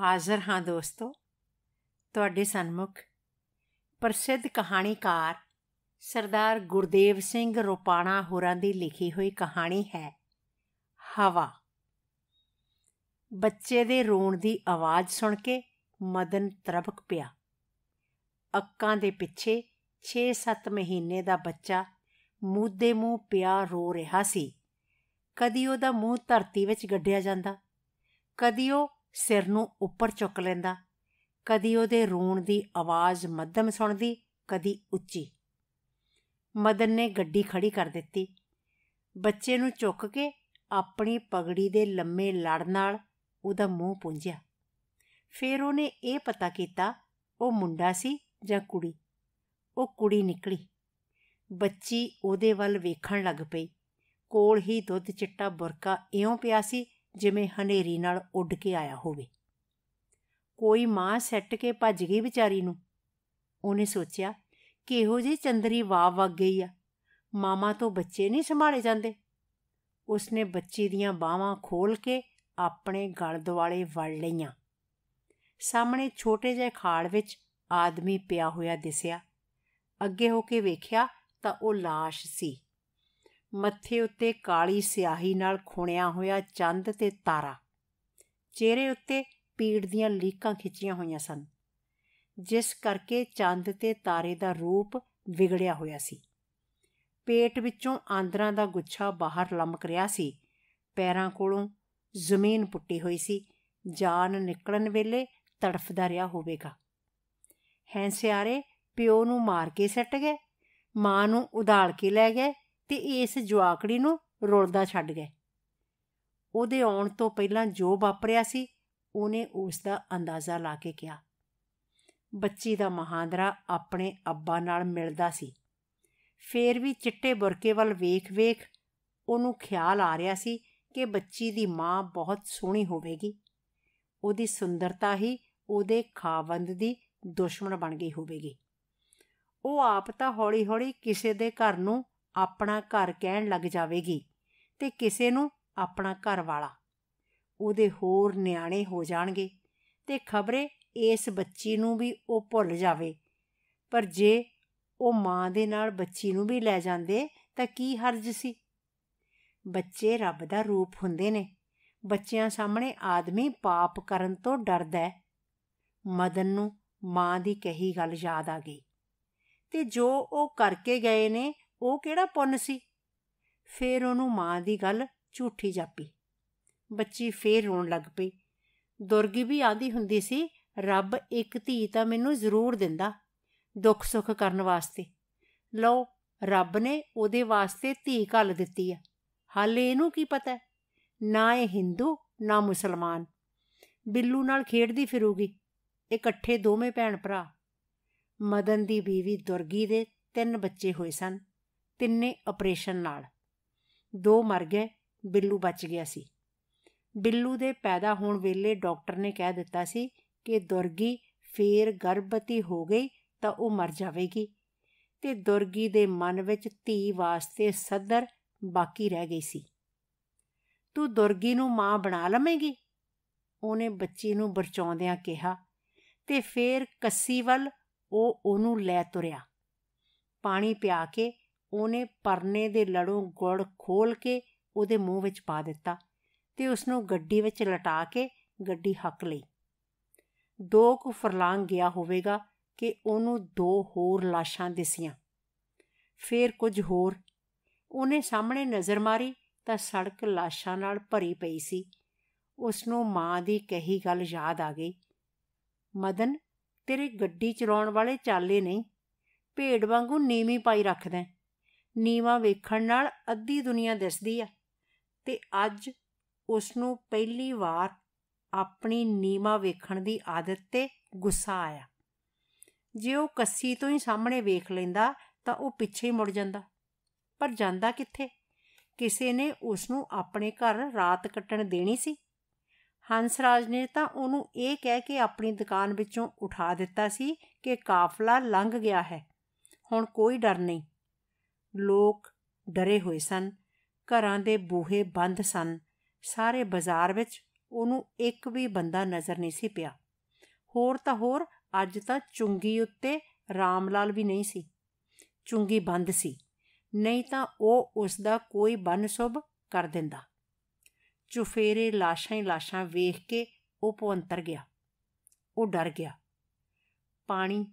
ਹਾਜ਼ਰ ਹਾਂ ਦੋਸਤੋ ਤੁਹਾਡੇ ਸਨਮੁਖ ਪ੍ਰਸਿੱਧ ਕਹਾਣੀਕਾਰ ਸਰਦਾਰ ਗੁਰਦੇਵ ਸਿੰਘ ਰੋਪਾਣਾ ਹੋਰਾਂ ਦੀ ਲਿਖੀ ਹੋਈ ਕਹਾਣੀ ਹੈ ਹਵਾ ਬੱਚੇ ਦੇ ਰੋਣ ਦੀ ਆਵਾਜ਼ ਸੁਣ ਕੇ ਮਦਨ ਤਰਬਕ ਪਿਆ ਅੱਕਾਂ ਦੇ ਪਿੱਛੇ 6-7 ਮਹੀਨੇ ਦਾ ਬੱਚਾ ਮੂਦੇ ਮੂੰਹ ਪਿਆ ਰੋ ਰਿਹਾ ਸੀ ਕਦੀ ਉਹਦਾ ਮੂੰਹ ਧਰਤੀ ਵਿੱਚ ਗੱਡਿਆ ਜਾਂਦਾ ਕਦੀ ਉਹ ਸਿਰ ਨੂੰ ਉੱਪਰ ਚੁੱਕ ਲੈਂਦਾ ਕਦੀ ਉਹਦੇ ਰੋਣ ਦੀ ਆਵਾਜ਼ ਮੱਧਮ ਸੁਣਦੀ ਕਦੀ ਉੱਚੀ ਮਦਨ ਨੇ ਗੱਡੀ ਖੜੀ ਕਰ ਦਿੱਤੀ ਬੱਚੇ ਨੂੰ ਚੁੱਕ ਕੇ ਆਪਣੀ ਪਗੜੀ ਦੇ ਲੰਮੇ ਲੜ ਨਾਲ ਉਹਦਾ ਮੂੰਹ ਪੁੰਝਿਆ ਫਿਰ ਉਹਨੇ ਇਹ ਪਤਾ ਕੀਤਾ ਉਹ ਮੁੰਡਾ ਸੀ ਜਾਂ ਕੁੜੀ ਉਹ ਕੁੜੀ ਨਿਕਲੀ ਬੱਚੀ ਉਹਦੇ ਵੱਲ ਵੇਖਣ ਲੱਗ ਪਈ ਕੋਲ ਹੀ ਦੁੱਧ ਚਿੱਟਾ ਬੁਰਕਾ ਇਉਂ ਪਿਆ ਸੀ ਜਿਵੇਂ ਹਨੇਰੀ ਨਾਲ ਉੱਡ ਕੇ ਆਇਆ ਹੋਵੇ ਕੋਈ ਮਾਂ ਸੱਟ ਕੇ ਭੱਜ ਗਈ ਵਿਚਾਰੀ ਨੂੰ ਉਹਨੇ ਸੋਚਿਆ ਕਿਹੋ ਜੀ ਚੰਦਰੀ ਵਾਹ ਵਗ ਗਈ ਆ ਮਾਮਾ ਤੋਂ ਬੱਚੇ ਨਹੀਂ ਸੰਭਾਲੇ ਜਾਂਦੇ ਉਸਨੇ ਬੱਚੀ ਦੀਆਂ ਬਾਹਾਂ ਖੋਲ ਕੇ ਆਪਣੇ ਗਲ ਦੁਆਲੇ ਵੜ ਲਈਆਂ ਸਾਹਮਣੇ ਛੋਟੇ ਜਿਹੇ ਖਾੜ ਵਿੱਚ ਆਦਮੀ ਪਿਆ ਹੋਇਆ ਦਿਸਿਆ ਅੱਗੇ ਹੋ ਕੇ ਵੇਖਿਆ ਤਾਂ ਉਹ ਲਾਸ਼ ਸੀ ਮੱਥੇ ਉੱਤੇ ਕਾਲੀ ਸਿਆਹੀ ਨਾਲ ਖੁਣਿਆ ਹੋਇਆ ਚੰਦ ਤੇ ਤਾਰਾ ਚਿਹਰੇ ਉੱਤੇ ਪੀੜ ਦੀਆਂ ਲੀਕਾਂ ਖਿੱਚੀਆਂ ਹੋਈਆਂ ਸਨ ਜਿਸ ਕਰਕੇ ਚੰਦ ਤੇ ਤਾਰੇ ਦਾ ਰੂਪ ਵਿਗੜਿਆ ਹੋਇਆ ਸੀ ਪੇਟ ਵਿੱਚੋਂ ਆਂਦਰਾਂ ਦਾ ਗੁੱਛਾ ਬਾਹਰ ਲੰਮਕ ਰਿਹਾ ਸੀ ਪੈਰਾਂ ਕੋਲੋਂ ਜ਼ਮੀਨ ਪੁੱਟੀ ਹੋਈ ਸੀ ਜਾਨ ਨਿਕਲਣ ਵੇਲੇ ਤੜਫਦਾ ਰਿਹਾ ਹੋਵੇਗਾ ਹੈਂਸਿਆਰੇ ਪਿਓ ਨੂੰ ਮਾਰ ਕੇ ਸੱਟ ਗਏ ਮਾਂ ਨੂੰ ਉਧਾਲ ਕੇ ਲੈ ਗਏ ਤੇ ਇਸ ਜਵਾਕੜੀ ਨੂੰ ਰੋਲਦਾ ਛੱਡ ਗਏ ਉਹਦੇ ਆਉਣ ਤੋਂ ਪਹਿਲਾਂ ਜੋ ਵਾਪਰਿਆ ਸੀ ਉਹਨੇ ਉਸ ਦਾ ਅੰਦਾਜ਼ਾ ਲਾ ਕੇ ਕਿਹਾ ਬੱਚੀ ਦਾ ਮਹਾਂਦਰਾ ਆਪਣੇ ਅੱਬਾ ਨਾਲ ਮਿਲਦਾ ਸੀ ਫੇਰ ਵੀ ਚਿੱਟੇ ਬੁਰਕੇ ਵੱਲ ਵੇਖ-ਵੇਖ ਉਹਨੂੰ ਖਿਆਲ ਆ ਰਿਹਾ ਸੀ ਕਿ ਬੱਚੀ ਦੀ ਮਾਂ ਬਹੁਤ ਸੋਹਣੀ ਹੋਵੇਗੀ ਉਹਦੀ ਸੁੰਦਰਤਾ ਹੀ ਉਹਦੇ ਖਾਵੰਦ ਦੀ ਦੁਸ਼ਮਣ ਬਣ ਗਈ ਹੋਵੇਗੀ ਉਹ ਆਪ ਤਾਂ ਹੌਲੀ-ਹੌਲੀ ਕਿਸੇ ਦੇ ਘਰ ਨੂੰ ਆਪਣਾ ਘਰ ਕਹਿਣ ਲੱਗ ਜਾਵੇਗੀ ਤੇ ਕਿਸੇ ਨੂੰ ਆਪਣਾ ਘਰ ਵਾਲਾ ਉਹਦੇ ਹੋਰ ਨਿਆਣੇ ਹੋ ਜਾਣਗੇ ਤੇ ਖਬਰੇ ਇਸ ਬੱਚੀ ਨੂੰ ਵੀ ਉਹ ਭੁੱਲ ਜਾਵੇ ਪਰ ਜੇ ਉਹ ਮਾਂ ਦੇ ਨਾਲ ਬੱਚੀ ਨੂੰ ਵੀ ਲੈ ਜਾਂਦੇ ਤਾਂ ਕੀ ਹਰਜ ਸੀ ਬੱਚੇ ਰੱਬ ਦਾ ਰੂਪ ਹੁੰਦੇ ਨੇ ਬੱਚਿਆਂ ਸਾਹਮਣੇ ਆਦਮੀ ਪਾਪ ਕਰਨ ਤੋਂ ਡਰਦਾ ਹੈ ਮਦਨ ਨੂੰ ਮਾਂ ਦੀ ਕਹੀ ਗੱਲ ਯਾਦ ਆ ਗਈ ਤੇ ਜੋ ਉਹ ਕਰਕੇ ਗਏ ਨੇ ਉਹ ਕਿਹੜਾ ਪੁੰਨ ਸੀ ਫੇਰ ਉਹਨੂੰ ਮਾਂ ਦੀ ਗੱਲ ਝੂਠੀ ਜਾਪੀ ਬੱਚੀ ਫੇਰ ਰੋਣ ਲੱਗ ਪਈ ਦੁਰਗੀ ਵੀ ਆਂਦੀ ਹੁੰਦੀ ਸੀ ਰੱਬ ਇੱਕ ਧੀ ਤਾਂ ਮੈਨੂੰ ਜ਼ਰੂਰ ਦਿੰਦਾ ਦੁੱਖ ਸੁੱਖ ਕਰਨ ਵਾਸਤੇ ਲਓ ਰੱਬ ਨੇ ਉਹਦੇ ਵਾਸਤੇ ਧੀ ਘੱਲ ਦਿੱਤੀ ਆ ਹਾਲੇ ਇਹਨੂੰ ਕੀ ਪਤਾ ਨਾ ਇਹ Hindu ਨਾ ਮੁਸਲਮਾਨ ਬਿੱਲੂ ਨਾਲ ਖੇਡਦੀ ਫਿਰੂਗੀ ਇਕੱਠੇ ਦੋਵੇਂ ਭੈਣ ਭਰਾ ਮਦਨ ਦੀ ਬੀਵੀ ਦੁਰਗੀ ਦੇ ਤਿੰਨ ਬੱਚੇ ਹੋਏ ਸਨ ਤਿੰਨੇ ਆਪਰੇਸ਼ਨ ਨਾਲ ਦੋ ਮਰ ਗਏ ਬਿੱਲੂ ਬਚ ਗਿਆ ਸੀ ਬਿੱਲੂ ਦੇ ਪੈਦਾ ਹੋਣ ਵੇਲੇ ਡਾਕਟਰ ਨੇ ਕਹਿ ਦਿੱਤਾ ਸੀ ਕਿ ਦੁਰਗੀ ਫੇਰ ਗਰਭਤੀ ਹੋ ਗਈ ਤਾਂ ਉਹ ਮਰ ਜਾਵੇਗੀ ਤੇ ਦੁਰਗੀ ਦੇ ਮਨ ਵਿੱਚ ਧੀ ਵਾਸਤੇ ਸਦਰ ਬਾਕੀ ਰਹਿ ਗਈ ਸੀ ਤੂੰ ਦੁਰਗੀ ਨੂੰ ਮਾਂ ਬਣਾ ਲਵੇਂਗੀ ਉਹਨੇ ਬੱਚੀ ਨੂੰ ਬਰਚਾਉਂਦਿਆਂ ਕਿਹਾ ਤੇ ਫੇਰ ਕੱਸੀ ਵੱਲ ਉਹ ਉਹਨੂੰ ਲੈ ਤੁਰਿਆ ਪਾਣੀ ਪਿਆ ਕੇ ਉਹਨੇ ਪਰਨੇ ਦੇ ਲੜੋਂ ਗੁੜ ਖੋਲ ਕੇ ਉਹਦੇ ਮੂੰਹ ਵਿੱਚ ਪਾ ਦਿੱਤਾ ਤੇ ਉਸ ਨੂੰ ਗੱਡੀ ਵਿੱਚ ਲਟਾ ਕੇ ਗੱਡੀ ਹੱਕ ਲਈ ਦੋ ਕੁ ਫਰਲਾਂਗ ਗਿਆ ਹੋਵੇਗਾ ਕਿ ਉਹਨੂੰ ਦੋ ਹੋਰ ਲਾਸ਼ਾਂ ਦਿਸੀਆਂ ਫੇਰ ਕੁਝ ਹੋਰ ਉਹਨੇ ਸਾਹਮਣੇ ਨਜ਼ਰ ਮਾਰੀ ਤਾਂ ਸੜਕ ਲਾਸ਼ਾਂ ਨਾਲ ਭਰੀ ਪਈ ਸੀ ਉਸ ਨੂੰ ਮਾਂ ਦੀ ਕਹੀ ਗੱਲ ਯਾਦ ਆ ਗਈ ਮਦਨ ਤੇਰੇ ਗੱਡੀ ਚਲਾਉਣ ਵਾਲੇ ਚਾਲੇ ਨਹੀਂ ਭੇਡ ਵਾਂਗੂ ਨੀਵੀਂ ਪਾਈ ਰੱਖਦਾ ਨੀਵਾ ਵੇਖਣ ਨਾਲ ਅੱਧੀ ਦੁਨੀਆ ਦਿਸਦੀ ਆ ਤੇ ਅੱਜ ਉਸ ਨੂੰ ਪਹਿਲੀ ਵਾਰ ਆਪਣੀ ਨੀਵਾ ਵੇਖਣ ਦੀ ਆਦਤ ਤੇ ਗੁੱਸਾ ਆਇਆ ਜੇ ਉਹ ਕੱਸੀ ਤੋਂ ਹੀ ਸਾਹਮਣੇ ਵੇਖ ਲੈਂਦਾ ਤਾਂ ਉਹ ਪਿੱਛੇ ਹੀ ਮੁੜ ਜਾਂਦਾ ਪਰ ਜਾਂਦਾ ਕਿੱਥੇ ਕਿਸੇ ਨੇ ਉਸ ਨੂੰ ਆਪਣੇ ਘਰ ਰਾਤ ਕੱਟਣ ਦੇਣੀ ਸੀ ਹੰਸਰਾਜ ਨੇ ਤਾਂ ਉਹਨੂੰ ਇਹ ਕਹਿ ਕੇ ਆਪਣੀ ਦੁਕਾਨ ਵਿੱਚੋਂ ਉਠਾ ਦਿੱਤਾ ਸੀ ਕਿ ਕਾਫਲਾ ਲੰਘ ਗਿਆ ਹੈ ਹੁਣ ਕੋਈ ਡਰ ਨਹੀਂ ਲੋਕ ਡਰੇ ਹੋਏ ਸਨ ਘਰਾਂ ਦੇ ਬੂਹੇ ਬੰਦ ਸਨ ਸਾਰੇ ਬਾਜ਼ਾਰ ਵਿੱਚ ਉਹਨੂੰ ਇੱਕ ਵੀ ਬੰਦਾ ਨਜ਼ਰ ਨਹੀਂ ਸੀ ਪਿਆ ਹੋਰ ਤਾਂ ਹੋਰ ਅੱਜ ਤਾਂ ਚੁੰਗੀ ਉੱਤੇ ਲਾਲ ਵੀ ਨਹੀਂ ਸੀ ਚੁੰਗੀ ਬੰਦ ਸੀ ਨਹੀਂ ਤਾਂ ਉਹ ਉਸ ਦਾ ਕੋਈ ਸੁਭ ਕਰ ਦਿੰਦਾ ਚੁਫੇਰੇ ਲਾਸ਼ਾਂ ਹੀ ਲਾਸ਼ਾਂ ਵੇਖ ਕੇ ਉਹ ਪਵੰਤਰ ਗਿਆ ਉਹ ਡਰ ਗਿਆ ਪਾਣੀ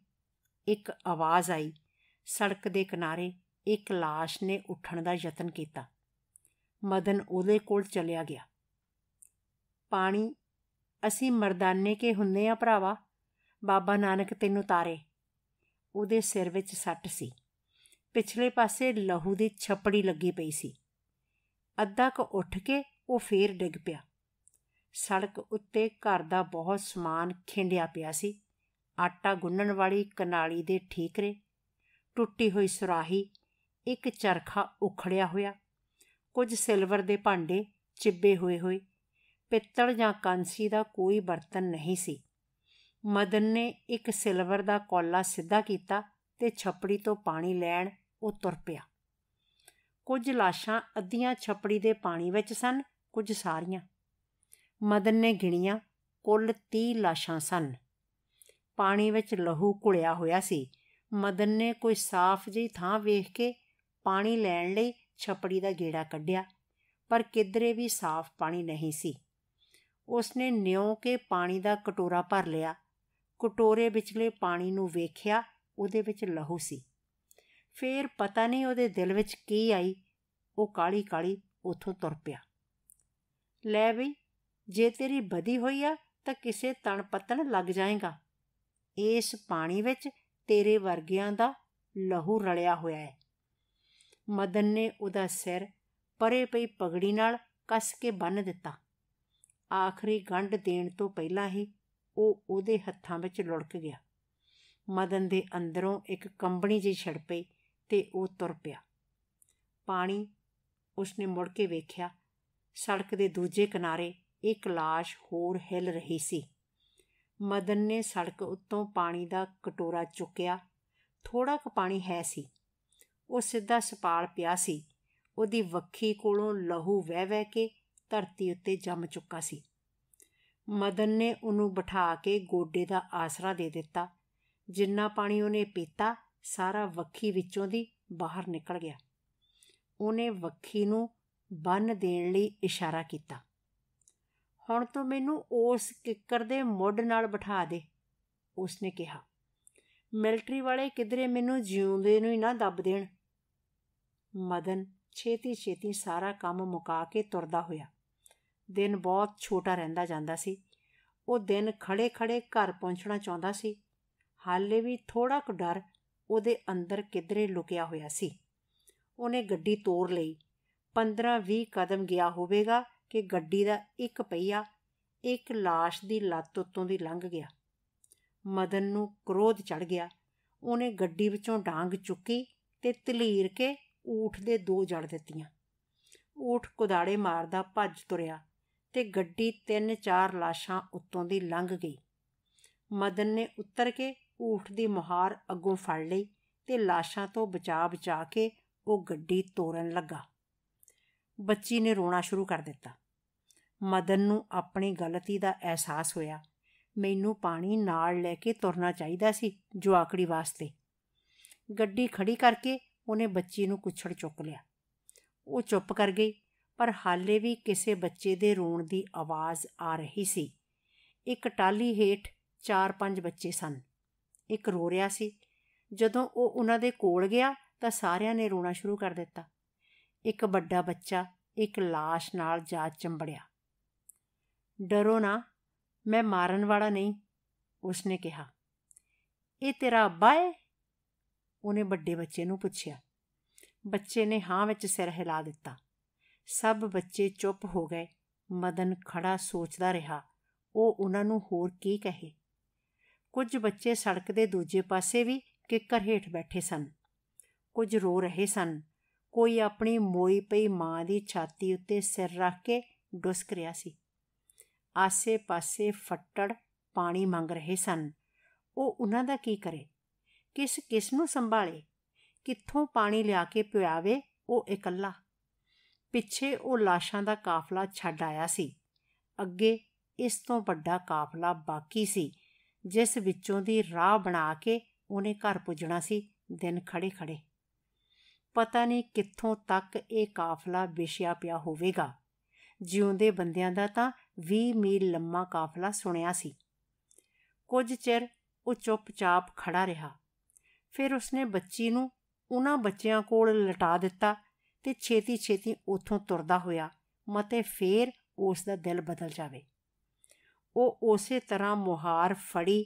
ਇੱਕ ਆਵਾਜ਼ ਆਈ ਸੜਕ ਦੇ ਕਿਨਾਰੇ ਇੱਕ লাশ ਨੇ ਉੱਠਣ ਦਾ ਯਤਨ ਕੀਤਾ ਮਦਨ ਉਹਦੇ ਕੋਲ ਚਲਿਆ ਗਿਆ ਪਾਣੀ ਅਸੀਂ ਮਰਦਾਨੇ ਕੇ ਹੁੰਨੇ ਆ ਭਰਾਵਾ ਬਾਬਾ ਨਾਨਕ ਤੈਨੂੰ ਤਾਰੇ ਉਹਦੇ ਸਿਰ ਵਿੱਚ ਸੱਟ ਸੀ ਪਿਛਲੇ ਪਾਸੇ ਲਹੂ ਦੀ ਛਪੜੀ ਲੱਗੀ ਪਈ ਸੀ ਅੱਧਾ ਕ ਉੱਠ ਕੇ ਉਹ ਫੇਰ ਡਿੱਗ ਪਿਆ ਸੜਕ ਉੱਤੇ ਘਰ ਦਾ ਬਹੁਤ ਸਮਾਨ ਖਿੰਡਿਆ ਪਿਆ ਸੀ ਆਟਾ ਗੁੰਨਣ ਵਾਲੀ ਕਨਾਲੀ ਦੇ ਠੀਕਰੇ ਟੁੱਟੀ ਹੋਈ ਸੁਰਾਹੀ ਇੱਕ ਚਰਖਾ ਉਖੜਿਆ ਹੋਇਆ ਕੁਝ ਸਿਲਵਰ ਦੇ ਭਾਂਡੇ ਚਿੱਬੇ ਹੋਏ ਹੋਏ ਪਿੱਤਲ ਜਾਂ ਕਾਂਸੀ ਦਾ ਕੋਈ ਬਰਤਨ ਨਹੀਂ ਸੀ ਮਦਨ ਨੇ ਇੱਕ ਸਿਲਵਰ ਦਾ ਕੋਲਾ ਸਿੱਧਾ ਕੀਤਾ ਤੇ ਛਪੜੀ ਤੋਂ ਪਾਣੀ ਲੈਣ ਉਹ ਤੁਰ ਪਿਆ ਕੁਝ ਲਾਸ਼ਾਂ ਅੱਧੀਆਂ ਛਪੜੀ ਦੇ ਪਾਣੀ ਵਿੱਚ ਸਨ ਕੁਝ ਸਾਰੀਆਂ ਮਦਨ ਨੇ ਗਿਣੀਆਂ ਕੁੱਲ 30 ਲਾਸ਼ਾਂ ਸਨ ਪਾਣੀ ਵਿੱਚ ਲਹੂ ਘੁਲਿਆ ਹੋਇਆ ਸੀ ਮਦਨ ਨੇ ਕੋਈ ਸਾਫ਼ ਜਿਹੀ ਥਾਂ ਵੇਖ ਕੇ ਪਾਣੀ ਲੈਣ ਲਈ ਛਪੜੀ ਦਾ ਢੇੜਾ ਕੱਢਿਆ ਪਰ ਕਿਧਰੇ ਵੀ ਸਾਫ਼ ਪਾਣੀ ਨਹੀਂ ਸੀ ਉਸਨੇ ਨਿਉ ਕੇ ਪਾਣੀ ਦਾ ਕਟੋਰਾ ਭਰ ਲਿਆ ਕਟੋਰੇ ਵਿਚਲੇ ਪਾਣੀ ਨੂੰ ਵੇਖਿਆ ਉਹਦੇ ਵਿੱਚ ਲਹੂ ਸੀ ਫੇਰ ਪਤਾ ਨਹੀਂ ਉਹਦੇ ਦਿਲ ਵਿੱਚ ਕੀ ਆਈ ਉਹ ਕਾਲੀ ਕਾਲੀ ਉਥੋਂ ਤੁਰ ਪਿਆ ਲੈ ਵੀ ਜੇ ਤੇਰੀ ਬਦੀ ਹੋਈ ਆ ਤਾਂ ਕਿਸੇ ਤਣ ਪੱਤਣ ਲੱਗ ਜਾਏਗਾ ਇਸ ਪਾਣੀ ਵਿੱਚ ਤੇਰੇ ਵਰਗਿਆਂ ਦਾ ਲਹੂ ਰਲਿਆ ਹੋਇਆ ਹੈ ਮਦਨ ਨੇ ਉਹਦਾ ਸਿਰ ਪਰੇ ਪਈ ਪਗੜੀ ਨਾਲ ਕੱਸ ਕੇ ਬੰਨ ਦਿੱਤਾ ਆਖਰੀ ਗੰਢ ਦੇਣ ਤੋਂ ਪਹਿਲਾਂ ਹੀ ਉਹ ਉਹਦੇ ਹੱਥਾਂ ਵਿੱਚ ਲੁੜਕ ਗਿਆ ਮਦਨ ਦੇ ਅੰਦਰੋਂ ਇੱਕ ਕੰਬਣੀ ਜਿਹੀ ਛੜ ਪਈ ਤੇ ਉਹ ਤੁਰ ਪਿਆ ਪਾਣੀ ਉਸਨੇ ਮੁੜ ਕੇ ਵੇਖਿਆ ਸੜਕ ਦੇ ਦੂਜੇ ਕਿਨਾਰੇ ਇੱਕ ਲਾਸ਼ ਹੋਰ ਹਿਲ ਰਹੀ ਸੀ ਮਦਨ ਨੇ ਸੜਕ ਉੱਤੋਂ ਪਾਣੀ ਦਾ ਕਟੋਰਾ ਚੁੱਕਿਆ ਥੋੜਾ ਕੁ ਪਾਣੀ ਹੈ ਸੀ ਉਹ ਸਿੱਧਾ ਸਪਾਲ ਪਿਆ ਸੀ ਉਹਦੀ ਵੱਖੀ ਕੋਲੋਂ ਲਹੂ ਵਹਿ ਵਹਿ ਕੇ ਧਰਤੀ ਉੱਤੇ ਜੰਮ ਚੁੱਕਾ ਸੀ ਮਦਨ ਨੇ ਉਹਨੂੰ ਬਿਠਾ ਕੇ ਗੋਡੇ ਦਾ ਆਸਰਾ ਦੇ ਦਿੱਤਾ ਜਿੰਨਾ ਪਾਣੀ ਉਹਨੇ ਪੀਤਾ ਸਾਰਾ ਵੱਖੀ ਵਿੱਚੋਂ ਦੀ ਬਾਹਰ ਨਿਕਲ ਗਿਆ ਉਹਨੇ ਵੱਖੀ ਨੂੰ ਬੰਨ ਦੇਣ ਲਈ ਇਸ਼ਾਰਾ ਕੀਤਾ ਹੁਣ ਤੋਂ ਮੈਨੂੰ ਉਸ ਕਿੱਕਰ ਦੇ ਮੁੱਢ ਨਾਲ ਬਿਠਾ ਦੇ ਉਸਨੇ ਕਿਹਾ ਮਿਲਟਰੀ ਵਾਲੇ ਕਿਧਰੇ ਮੈਨੂੰ ਜਿਉਂਦੇ ਨੂੰ ਹੀ ਨਾ ਦੱਬ ਦੇਣ ਮਦਨ ਛੇਤੀ ਛੇਤੀ ਸਾਰਾ ਕੰਮ ਮੁਕਾ ਕੇ ਤੁਰਦਾ ਹੋਇਆ ਦਿਨ ਬਹੁਤ ਛੋਟਾ ਰਹਿੰਦਾ ਜਾਂਦਾ ਸੀ ਉਹ ਦਿਨ ਖੜੇ ਖੜੇ ਘਰ ਪਹੁੰਚਣਾ ਚਾਹੁੰਦਾ ਸੀ ਹਾਲੇ ਵੀ ਥੋੜਾ ਕੁ ਡਰ ਉਹਦੇ ਅੰਦਰ ਕਿਧਰੇ ਲੁਕਿਆ ਹੋਇਆ ਸੀ ਉਹਨੇ ਗੱਡੀ ਤੋੜ ਲਈ 15-20 ਕਦਮ ਗਿਆ ਹੋਵੇਗਾ ਕਿ ਗੱਡੀ ਦਾ ਇੱਕ ਪਹੀਆ ਇੱਕ লাশ ਦੀ ਲੱਤ ਉੱਤੋਂ ਦੀ ਲੰਘ ਗਿਆ ਮਦਨ ਨੂੰ ਕ੍ਰੋਧ ਚੜ ਗਿਆ ਉਹਨੇ ਗੱਡੀ ਵਿੱਚੋਂ ਡਾਂਗ ਚੁੱਕੀ ਤੇ ਤਲੀਰ ਕੇ ਊਠ ਦੇ ਦੋ ਜੜ ਦਿੱਤੀਆਂ ਊਠ ਕੁਦਾੜੇ ਮਾਰਦਾ ਭੱਜ ਤੁਰਿਆ ਤੇ ਗੱਡੀ ਤਿੰਨ ਚਾਰ ਲਾਸ਼ਾਂ ਉੱਤੋਂ ਦੀ ਲੰਘ ਗਈ ਮਦਨ ਨੇ ਉੱਤਰ ਕੇ ਊਠ ਦੀ ਮੁਹਾਰ ਅੱਗੋਂ ਫੜ ਲਈ ਤੇ ਲਾਸ਼ਾਂ ਤੋਂ ਬਚਾ ਬਚਾ ਕੇ ਉਹ ਗੱਡੀ ਤੋੜਨ ਲੱਗਾ ਬੱਚੀ ਨੇ ਰੋਣਾ ਸ਼ੁਰੂ ਕਰ ਦਿੱਤਾ ਮਦਨ ਨੂੰ ਆਪਣੀ ਗਲਤੀ ਦਾ ਅਹਿਸਾਸ ਹੋਇਆ ਮੈਨੂੰ ਪਾਣੀ ਨਾਲ ਲੈ ਕੇ ਤੁਰਨਾ ਚਾਹੀਦਾ ਸੀ ਜਵਾਕੜੀ ਵਾਸਤੇ ਗੱਡੀ ਖੜੀ ਕਰਕੇ ਉਹਨੇ ਬੱਚੀ ਨੂੰ ਕੁਛੜ ਚੁੱਕ ਲਿਆ ਉਹ ਚੁੱਪ ਕਰ ਗਈ ਪਰ ਹਾਲੇ ਵੀ ਕਿਸੇ ਬੱਚੇ ਦੇ ਰੋਣ ਦੀ ਆਵਾਜ਼ ਆ ਰਹੀ ਸੀ ਇੱਕ ਟਾਲੀ ਹੇਠ ਚਾਰ ਪੰਜ ਬੱਚੇ ਸਨ ਇੱਕ ਰੋ ਰਿਹਾ ਸੀ ਜਦੋਂ ਉਹ ਉਹਨਾਂ ਦੇ ਕੋਲ ਗਿਆ ਤਾਂ ਸਾਰਿਆਂ ਨੇ ਰੋਣਾ ਸ਼ੁਰੂ ਕਰ ਦਿੱਤਾ ਇੱਕ ਵੱਡਾ ਬੱਚਾ ਇੱਕ লাশ ਨਾਲ ਜਾ ਚੰਬੜਿਆ ਡਰੋ ਨਾ ਮੈਂ ਮਾਰਨ ਵਾਲਾ ਨਹੀਂ ਉਸਨੇ ਕਿਹਾ ਇਹ ਤੇਰਾ ਅੱਬਾ ਹੈ ਉਹਨੇ ਵੱਡੇ ਬੱਚੇ ਨੂੰ ਪੁੱਛਿਆ ਬੱਚੇ ਨੇ ਹਾਂ ਵਿੱਚ ਸਿਰ ਹਿਲਾ ਦਿੱਤਾ ਸਭ ਬੱਚੇ ਚੁੱਪ ਹੋ ਗਏ ਮਦਨ ਖੜਾ ਸੋਚਦਾ ਰਿਹਾ ਉਹ ਉਹਨਾਂ ਨੂੰ ਹੋਰ ਕੀ ਕਹੇ ਕੁਝ ਬੱਚੇ ਸੜਕ ਦੇ ਦੂਜੇ ਪਾਸੇ ਵੀ ਕਿੱਕਰ ਹੇਠ ਬੈਠੇ ਸਨ ਕੁਝ ਰੋ ਰਹੇ ਸਨ ਕੋਈ ਆਪਣੀ ਮੋਈ ਪਈ ਮਾਂ ਦੀ ਛਾਤੀ ਉੱਤੇ ਸਿਰ ਰੱਖ ਕੇ ਡੁਸਕ ਰਿਹਾ ਸੀ ਆਸੇ-ਪਾਸੇ ਫੱਟੜ ਪਾਣੀ ਮੰਗ ਰਹੇ ਸਨ ਉਹ ਉਹਨਾਂ ਦਾ ਕੀ ਕਰੇ ਕਿਸ ਕਿਸ ਨੂੰ ਸੰਭਾਲੇ ਕਿੱਥੋਂ ਪਾਣੀ ਲਿਆ ਕੇ ਪਿਆਵੇ ਉਹ ਇਕੱਲਾ ਪਿੱਛੇ ਉਹ ਲਾਸ਼ਾਂ ਦਾ ਕਾਫਲਾ ਛੱਡ ਆਇਆ ਸੀ ਅੱਗੇ ਇਸ ਤੋਂ ਵੱਡਾ ਕਾਫਲਾ ਬਾਕੀ ਸੀ ਜਿਸ ਵਿੱਚੋਂ ਦੀ ਰਾਹ ਬਣਾ ਕੇ ਉਹਨੇ ਘਰ ਪੁੱਜਣਾ ਸੀ ਦਿਨ ਖੜੇ ਖੜੇ ਪਤਾ ਨਹੀਂ ਕਿੱਥੋਂ ਤੱਕ ਇਹ ਕਾਫਲਾ ਵਿਸ਼ਿਆ ਪਿਆ ਹੋਵੇਗਾ ਜਿਉਂਦੇ ਬੰਦਿਆਂ ਦਾ ਤਾਂ 20 ਮੀਲ ਲੰਮਾ ਕਾਫਲਾ ਸੁਣਿਆ ਸੀ ਕੁਝ ਚਿਰ ਉਹ ਚੁੱਪਚਾਪ ਖੜਾ ਰਿਹਾ ਫਿਰ ਉਸਨੇ ਬੱਚੀ ਨੂੰ ਉਹਨਾਂ ਬੱਚਿਆਂ ਕੋਲ ਲਟਾ ਦਿੱਤਾ ਤੇ ਛੇਤੀ-ਛੇਤੀ ਉਥੋਂ ਤੁਰਦਾ ਹੋਇਆ ਮਤੇ ਫੇਰ ਉਸ ਦਾ ਦਿਲ ਬਦਲ ਜਾਵੇ ਉਹ ਉਸੇ ਤਰ੍ਹਾਂ ਮੁਹਾਰ ਫੜੀ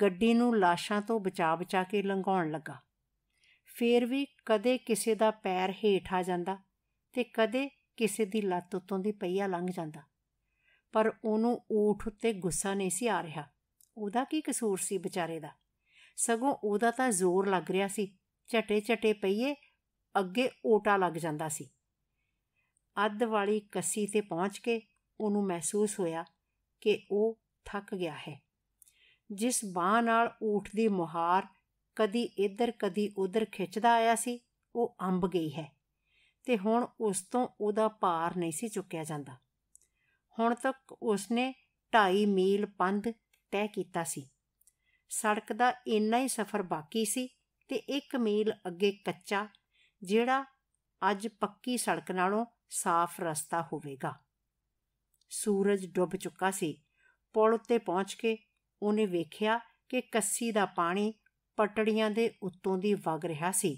ਗੱਡੀ ਨੂੰ ਲਾਸ਼ਾਂ ਤੋਂ ਬਚਾ-ਬਚਾ ਕੇ ਲੰਘਾਉਣ ਲੱਗਾ ਫੇਰ ਵੀ ਕਦੇ ਕਿਸੇ ਦਾ ਪੈਰ ਹੇਠ ਆ ਜਾਂਦਾ ਤੇ ਕਦੇ ਕਿਸੇ ਦੀ ਲੱਤ ਉਤੋਂ ਦੀ ਪਈਆ ਲੰਘ ਜਾਂਦਾ ਪਰ ਉਹਨੂੰ ਊਠ ਉੱਤੇ ਗੁੱਸਾ ਨਹੀਂ ਸੀ ਆ ਰਿਹਾ ਉਹਦਾ ਕੀ ਕਸੂਰ ਸੀ ਵਿਚਾਰੇ ਦਾ ਸਗੋਂ ਉਹਦਾ ਤਾਂ ਜ਼ੋਰ ਲੱਗ ਰਿਹਾ ਸੀ ਛਟੇ ਛਟੇ ਪਈਏ ਅੱਗੇ ਓਟਾ ਲੱਗ ਜਾਂਦਾ ਸੀ ਅੱਧ ਵਾਲੀ ਕੱਸੀ ਤੇ ਪਹੁੰਚ ਕੇ ਉਹਨੂੰ ਮਹਿਸੂਸ ਹੋਇਆ ਕਿ ਉਹ ਥੱਕ ਗਿਆ ਹੈ ਜਿਸ ਬਾਹ ਨਾਲ ਊਠ ਦੀ ਮੁਹਾਰ ਕਦੀ ਇੱਧਰ ਕਦੀ ਉੱਧਰ ਖਿੱਚਦਾ ਆਇਆ ਸੀ ਉਹ ਅੰਬ ਗਈ ਹੈ ਤੇ ਹੁਣ ਉਸ ਤੋਂ ਉਹਦਾ ਭਾਰ ਨਹੀਂ ਸੀ ਚੁੱਕਿਆ ਜਾਂਦਾ ਹੁਣ ਤੱਕ ਉਸਨੇ 2.5 ਮੀਲ ਪੰਧ ਤੈਅ ਕੀਤਾ ਸੀ ਸੜਕ ਦਾ ਇੰਨਾ ਹੀ ਸਫ਼ਰ ਬਾਕੀ ਸੀ ਤੇ 1 ਮੀਲ ਅੱਗੇ ਕੱਚਾ ਜਿਹੜਾ ਅੱਜ ਪੱਕੀ ਸੜਕ ਨਾਲੋਂ ਸਾਫ਼ ਰਸਤਾ ਹੋਵੇਗਾ ਸੂਰਜ ਡੁੱਬ ਚੁੱਕਾ ਸੀ ਪੁਲ ਉੱਤੇ ਪਹੁੰਚ ਕੇ ਉਹਨੇ ਵੇਖਿਆ ਕਿ ਕੱਸੀ ਦਾ ਪਾਣੀ ਪਟੜੀਆਂ ਦੇ ਉੱਤੋਂ ਦੀ ਵਗ ਰਿਹਾ ਸੀ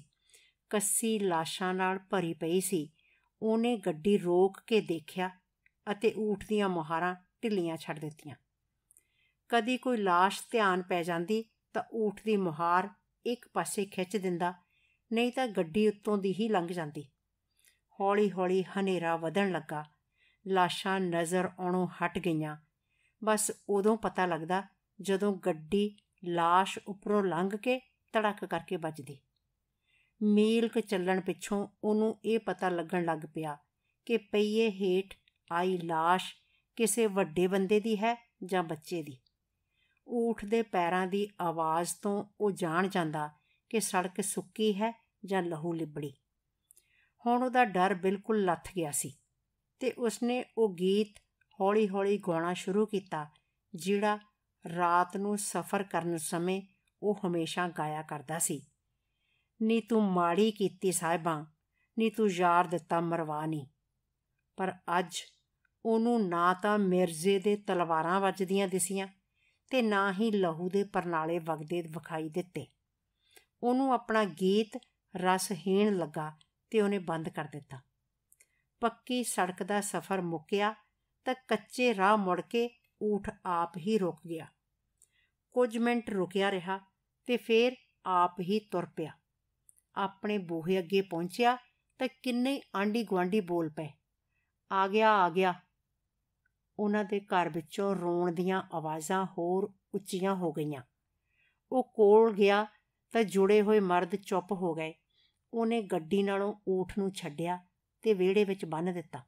ਕੱਸੀ ਲਾਸ਼ਾਂ ਨਾਲ ਭਰੀ ਪਈ ਸੀ ਉਹਨੇ ਗੱਡੀ ਰੋਕ ਕੇ ਦੇਖਿਆ ਅਤੇ ਊਠ ਦੀਆਂ ਮੁਹਾਰਾਂ ਢਿੱਲੀਆਂ ਛੱਡ ਦਿੱਤੀਆਂ ਕਦੀ ਕੋਈ লাশ ਧਿਆਨ ਪੈ ਜਾਂਦੀ ਤਾਂ ਊਠ ਦੀ ਮੁਹਾਰ ਇੱਕ ਪਾਸੇ ਖਿੱਚ ਦਿੰਦਾ ਨਹੀਂ ਤਾਂ ਗੱਡੀ ਉੱਤੋਂ ਦੀ ਹੀ ਲੰਘ ਜਾਂਦੀ ਹੌਲੀ-ਹੌਲੀ ਹਨੇਰਾ ਵਧਣ ਲੱਗਾ ਲਾਸ਼ਾਂ ਨਜ਼ਰ ਆਉਣੋਂ ਹਟ ਗਈਆਂ ਬਸ ਉਦੋਂ ਪਤਾ ਲੱਗਦਾ ਜਦੋਂ ਗੱਡੀ লাশ ਉੱਪਰੋਂ ਲੰਘ ਕੇ ਤੜਕ ਕਰਕੇ ਵੱਜਦੀ ਮੀਲ ਕ ਚੱਲਣ ਪਿੱਛੋਂ ਉਹਨੂੰ ਇਹ ਪਤਾ ਲੱਗਣ ਲੱਗ ਪਿਆ ਕਿ ਪਈਏ ਹੇਠ ਆਈ লাশ ਕਿਸੇ ਵੱਡੇ ਬੰਦੇ ਦੀ ਹੈ ਜਾਂ ਬੱਚੇ ਦੀ ਊਠ ਦੇ ਪੈਰਾਂ ਦੀ ਆਵਾਜ਼ ਤੋਂ ਉਹ ਜਾਣ ਜਾਂਦਾ ਕਿ ਸੜਕ ਸੁੱਕੀ ਹੈ ਜਾਂ ਲਹੂ ਲਿਬੜੀ ਹੁਣ ਉਹਦਾ ਡਰ ਬਿਲਕੁਲ ਲੱਥ ਗਿਆ ਸੀ ਤੇ ਉਸਨੇ ਉਹ ਗੀਤ ਹੌਲੀ-ਹੌਲੀ ਗਾਉਣਾ ਸ਼ੁਰੂ ਕੀਤਾ ਜਿਹੜਾ ਰਾਤ ਨੂੰ ਸਫ਼ਰ ਕਰਨ ਸਮੇਂ ਉਹ ਹਮੇਸ਼ਾ ਗਾਇਆ ਕਰਦਾ ਸੀ ਨੀ ਤੂੰ ਮਾੜੀ ਕੀਤੀ ਸਾਹਿਬਾ ਨੀ ਤੂੰ ਯਾਰ ਦਿੱਤਾ ਨਹੀਂ ਪਰ ਅੱਜ ਉਹਨੂੰ ਨਾ ਤਾਂ ਮਿਰਜ਼ੇ ਦੇ ਤਲਵਾਰਾਂ ਵੱਜਦੀਆਂ ਦਿਸੀਆਂ ਤੇ ਨਾ ਹੀ ਲਹੂ ਦੇ ਪਰਨਾਲੇ ਵਗਦੇ ਵਿਖਾਈ ਦਿੱਤੇ ਉਹਨੂੰ ਆਪਣਾ ਗੀਤ ਰਸਹੀਣ ਲੱਗਾ ਤੇ ਉਹਨੇ ਬੰਦ ਕਰ ਦਿੱਤਾ ਪੱਕੀ ਸੜਕ ਦਾ ਸਫ਼ਰ ਮੁੱਕਿਆ ਤਾਂ ਕੱਚੇ ਰਾਹ ਮੁੜ ਕੇ ਊਠ ਆਪ ਹੀ ਰੁਕ ਗਿਆ ਕੁਝ ਮਿੰਟ ਰੁਕਿਆ ਰਿਹਾ ਤੇ ਫੇਰ ਆਪ ਹੀ ਤੁਰ ਪਿਆ ਆਪਣੇ ਬੂਹੇ ਅੱਗੇ ਪਹੁੰਚਿਆ ਤਾਂ ਕਿੰਨੇ ਆਂਡੀ ਗਵਾਂਡੀ ਬੋਲ ਪਏ ਆ ਗਿਆ ਆ ਗਿਆ ਉਹਨਾਂ ਦੇ ਘਰ ਵਿੱਚੋਂ ਰੋਣ ਦੀਆਂ ਆਵਾਜ਼ਾਂ ਹੋਰ ਉੱਚੀਆਂ ਹੋ ਗਈਆਂ ਉਹ ਕੋਲ ਗਿਆ ਤਾਂ ਜੁੜੇ ਹੋਏ ਮਰਦ ਚੁੱਪ ਹੋ ਗਏ ਉਹਨੇ ਗੱਡੀ ਨਾਲੋਂ ਊਠ ਨੂੰ ਛੱਡਿਆ ਤੇ ਵਿਹੜੇ ਵਿੱਚ ਬੰਨ ਦਿੱਤਾ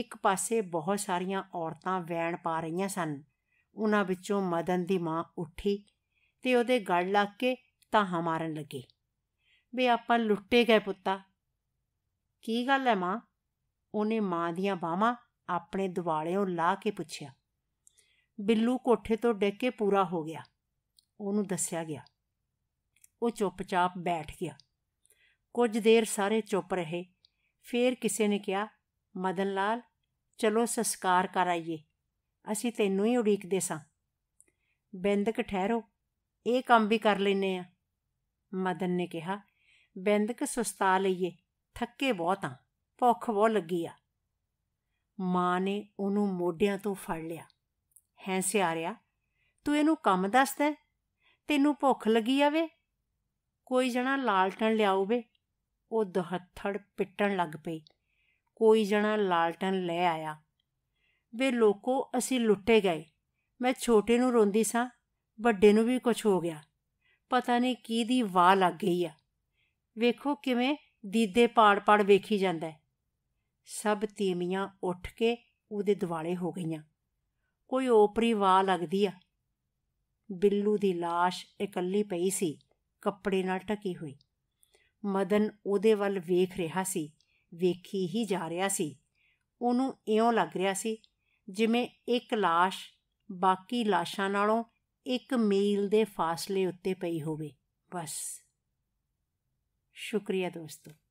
ਇੱਕ ਪਾਸੇ ਬਹੁਤ ਸਾਰੀਆਂ ਔਰਤਾਂ ਵੈਣ ਪਾ ਰਹੀਆਂ ਸਨ ਉਹਨਾਂ ਵਿੱਚੋਂ ਮਦਨ ਦੀ ਮਾਂ ਉੱਠੀ ਤੇ ਉਹਦੇ ਗੜ ਲੱਗ ਕੇ ਤਾਂ ਹਮਾਰਨ ਲੱਗੀ ਵੀ ਆਪਾਂ ਲੁੱਟੇ ਗਏ ਪੁੱਤਾ ਕੀ ਗੱਲ ਹੈ ਮਾਂ ਉਹਨੇ ਮਾਂ ਦੀਆਂ ਬਾਹਾਂ ਆਪਣੇ ਦਿਵਾਲਿਓਂ ਲਾ ਕੇ ਪੁੱਛਿਆ ਬਿੱਲੂ ਕੋਠੇ ਤੋਂ ਡਿੱਗ ਕੇ ਪੂਰਾ ਹੋ ਗਿਆ ਉਹਨੂੰ ਦੱਸਿਆ ਗਿਆ ਉਹ ਚੁੱਪਚਾਪ ਬੈਠ ਗਿਆ ਕੁਝ ਦੇਰ ਸਾਰੇ ਚੁੱਪ ਰਹੇ ਫੇਰ ਕਿਸੇ ਨੇ ਕਿਹਾ ਮਦਨ ਲਾਲ ਚਲੋ ਸੰਸਕਾਰ ਕਰਾਈਏ ਅਸੀਂ ਤੈਨੂੰ ਹੀ ਉਡੀਕਦੇ ਸਾਂ ਬਿੰਦਕ ਠਹਿਰੋ ਇਹ ਕੰਮ ਵੀ ਕਰ ਲੈਨੇ ਆ ਮਦਨ ਨੇ ਕਿਹਾ ਬਿੰਦਕ ਸੁਸਤਾ ਲਈਏ ਥੱਕੇ ਬਹੁਤ ਆ ਭੁੱਖ ਬਹੁਤ ਲੱਗੀ ਆ ਮਾਂ ਨੇ ਉਹਨੂੰ ਮੋਢਿਆਂ ਤੋਂ ਫੜ ਲਿਆ ਹੈ ਸਿਆਰਿਆ ਤੂੰ ਇਹਨੂੰ ਕੰਮ ਦੱਸਦਾ ਤੈਨੂੰ ਭੁੱਖ ਲੱਗੀ ਆਵੇ ਕੋਈ ਜਣਾ ਲਾਲਟਣ ਲਿਆਉਵੇ ਉਹ ਦਹੱਥੜ ਪਿੱਟਣ ਲੱਗ ਪਈ ਕੋਈ ਜਣਾ ਲਾਲਟਣ ਲੈ ਆਇਆ ਵੇ ਲੋਕੋ ਅਸੀਂ ਲੁੱਟੇ ਗਏ ਮੈਂ ਛੋਟੇ ਨੂੰ ਰੋਂਦੀ ਸਾਂ ਵੱਡੇ ਨੂੰ ਵੀ ਕੁਝ ਹੋ ਗਿਆ ਪਤਾ ਨਹੀਂ ਕੀ ਦੀ ਵਾਹ ਲੱਗ ਗਈ ਆ ਵੇਖੋ ਕਿਵੇਂ ਦੀਦੇ ਪਾੜ-ਪਾੜ ਵੇਖੀ ਜਾਂਦਾ ਹੈ ਸਭ ਤੀਮੀਆਂ ਉੱਠ ਕੇ ਉਹਦੇ ਦਿਵਾਲੇ ਹੋ ਗਈਆਂ ਕੋਈ ਓਪਰੀ ਵਾ ਲੱਗਦੀ ਆ ਬਿੱਲੂ ਦੀ লাশ ਇਕੱਲੀ ਪਈ ਸੀ ਕੱਪੜੇ ਨਾਲ ਢਕੀ ਹੋਈ ਮਦਨ ਉਹਦੇ ਵੱਲ ਵੇਖ ਰਿਹਾ ਸੀ ਵੇਖੀ ਹੀ ਜਾ ਰਿਹਾ ਸੀ ਉਹਨੂੰ ਇਉਂ ਲੱਗ ਰਿਹਾ ਸੀ ਜਿਵੇਂ ਇੱਕ লাশ ਬਾਕੀ লাশਾਂ ਨਾਲੋਂ ਇੱਕ ਮੀਲ ਦੇ ਫਾਸਲੇ ਉੱਤੇ ਪਈ ਹੋਵੇ ਬਸ ਸ਼ੁਕਰੀਆ ਦੋਸਤੋ